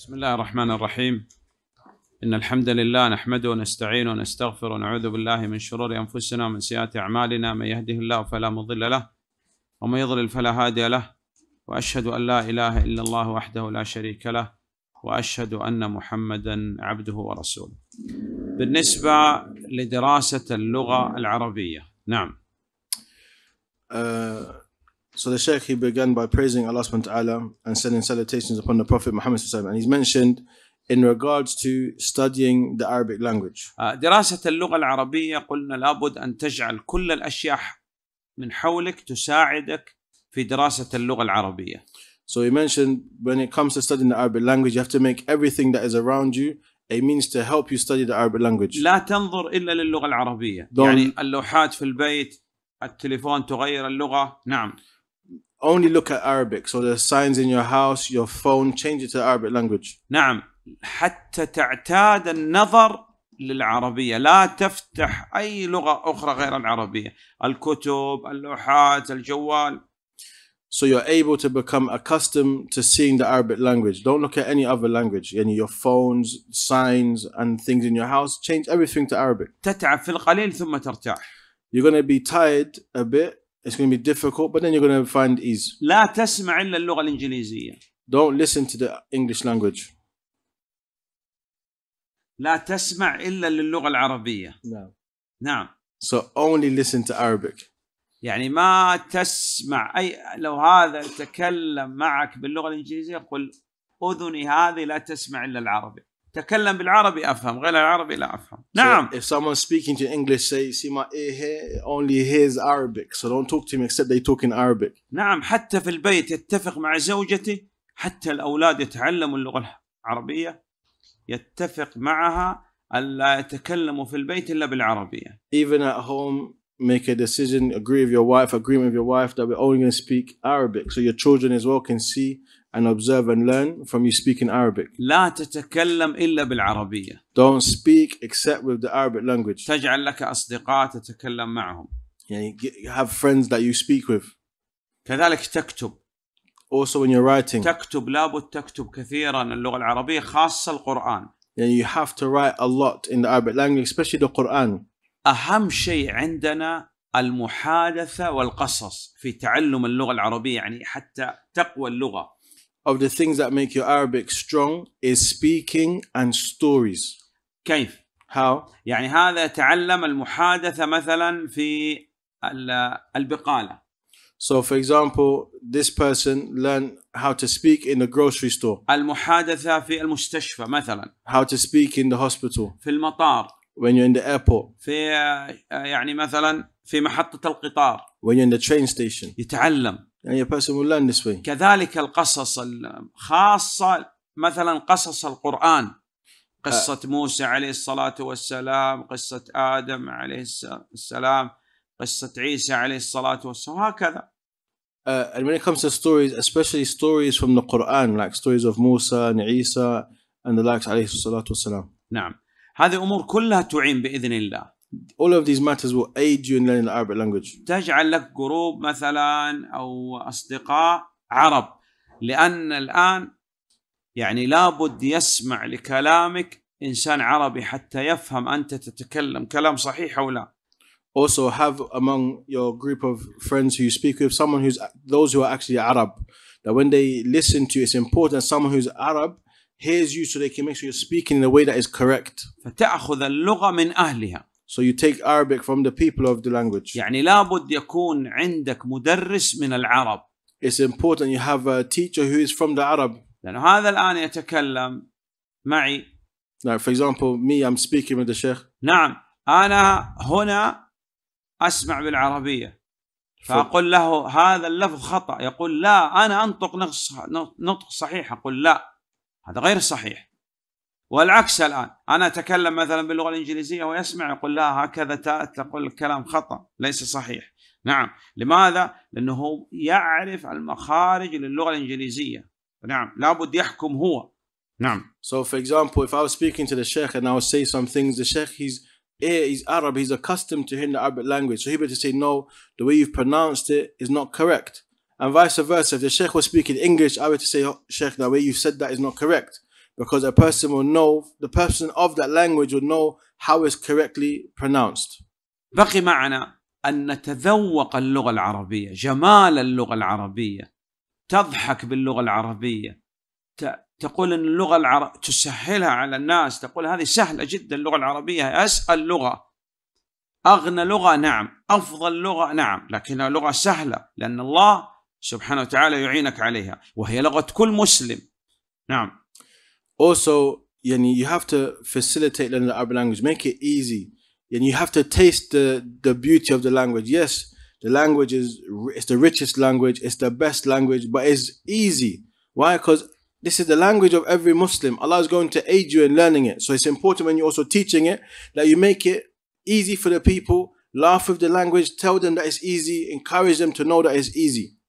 بسم الله الرحمن الرحيم إن الحمد لله نحمده ونستعينه ونستغفره ونعوذ بالله من شرور أنفسنا ومن سيئات أعمالنا من يهده الله فلا مضل له ومن يضلل فلا هادي له وأشهد أن لا إله إلا الله وحده لا شريك له وأشهد أن محمدا عبده ورسوله بالنسبة لدراسة اللغة العربية نعم آه، So the Sheikh he began by praising Allah subhanahu wa ta'ala and sending salutations upon the Prophet Muhammad. And he's mentioned in regards to studying the Arabic language. Uh, دراسة اللغة العربية قلنا لابد أن تجعل كل الأشياء من حولك تساعدك في دراسة اللغة العربية. So he mentioned when it comes to studying the Arabic language, you have to make everything that is around you a means to help you study the Arabic language. لا تنظر إلا للغة العربية. يعني اللوحات في البيت، التليفون تغير اللغة، نعم only look at Arabic. So the signs in your house, your phone, change it to Arabic language. نعم حتى تعتاد النظر للعربية لا تفتح أي لغة أخرى غير العربية الكتب اللوحات الجوال So you're able to become accustomed to seeing the Arabic language. Don't look at any other language. Any your phones, signs and things in your house. Change everything to Arabic. تتعب في القليل ثم ترتاح. You're going to be tired a bit It's going to be difficult, but then you're going to find ease. لا تسمع إلا اللغة الإنجليزية. Don't listen to the English language. لا تسمع إلا للغة العربية. نعم. نعم. So only listen to Arabic. يعني ما تسمع أي لو هذا تكلم معك باللغة الإنجليزية قل أذني هذه لا تسمع إلا العربي. تكلم بالعربي افهم غير العربي لا افهم نعم so if someone speaking to English say see سيما here only his Arabic so don't talk to him except they talk in Arabic نعم حتى في البيت يتفق مع زوجته حتى الأولاد يتعلموا اللغة العربية يتفق معها ألا يتكلموا في البيت إلا بالعربية even at home make a decision agree with your wife agreement with your wife that we're only going to speak Arabic so your children as well can see and observe and learn from you speaking Arabic. لا تتكلم إلا بالعربية. Don't speak except with the Arabic language. تجعل لك أصدقاء تتكلم معهم. يعني have friends that you speak with. كذلك تكتب. Also when you're writing. تكتب لابد تكتب كثيرا اللغة العربية خاصة القرآن. يعني you have to write a lot in the Arabic language especially the Quran. أهم شيء عندنا المحادثة والقصص في تعلم اللغة العربية يعني حتى تقوى اللغة. of the things that make your Arabic strong is speaking and stories. كيف؟ How? يعني هذا تعلم المحادثة مثلا في البقالة. So for example, this person learned how to speak in the grocery store. المحادثة في المستشفى مثلا. How to speak in the hospital. في المطار. When you're in the airport. في يعني مثلا في محطة القطار. When you're in the train station. يتعلم. يعني يبأسم الله كذلك القصص الخاصة مثلا قصص القرآن قصة أه. موسى عليه الصلاة والسلام قصة آدم عليه السلام قصة عيسى عليه الصلاة والسلام وهكذا Uh, آه، and when it comes to stories, especially stories from the Quran, like stories of Musa and Isa and the likes عليه الصلاة والسلام. نعم. هذه أمور كلها تعين بإذن الله. all of these matters will aid you in learning the Arabic language. تجعل لك جروب مثلا أو أصدقاء عرب لأن الآن يعني لابد يسمع لكلامك إنسان عربي حتى يفهم أنت تتكلم كلام صحيح أو لا. Also have among your group of friends who you speak with someone who's those who are actually Arab. That when they listen to you, it's important someone who's Arab hears you so they can make sure you're speaking in a way that is correct. فتأخذ اللغة من أهلها. So you take Arabic from the people of the language. يعني لابد يكون عندك مدرس من العرب. It's important you have a teacher who is from the Arab. لأنه هذا الآن يتكلم معي. Now for example me I'm speaking with the sheikh. نعم أنا هنا أسمع بالعربية. فأقول له هذا اللفظ خطأ يقول لا أنا أنطق نطق صحيح أقول لا هذا غير صحيح. والعكس الان انا اتكلم مثلا باللغه الانجليزيه ويسمع يقول لا هكذا تقول الكلام خطا ليس صحيح نعم لماذا لانه هو يعرف المخارج للغه الانجليزيه نعم لابد يحكم هو نعم so for example if i was speaking to the sheikh and i would say some things the sheikh he's he's arab he's accustomed to hearing the arabic language so he would say no the way you've pronounced it is not correct and vice versa if the sheikh was speaking english i would say oh, sheikh the way you said that is not correct because a person will know, the person of that language will know how it's correctly pronounced. بقي معنا أن نتذوق اللغة العربية جمال اللغة العربية تضحك باللغة العربية تقول أن اللغة العربية تسهلها على الناس تقول هذه سهلة جدا اللغة العربية أسهل لغة أغنى لغة نعم أفضل لغة نعم لكنها لغة سهلة لأن الله سبحانه وتعالى يعينك عليها وهي لغة كل مسلم نعم also yani, you have to facilitate learning the Arabic language, make it easy. And you have to taste the, the beauty of the language. Yes, the language is it's the richest language, it's the best language, but it's easy. Why? Because this is the language of every Muslim. Allah is going to aid you in learning it. So it's important when you're also teaching it that you make it easy for the people, laugh with the language, tell them that it's easy, encourage them to know that it's easy.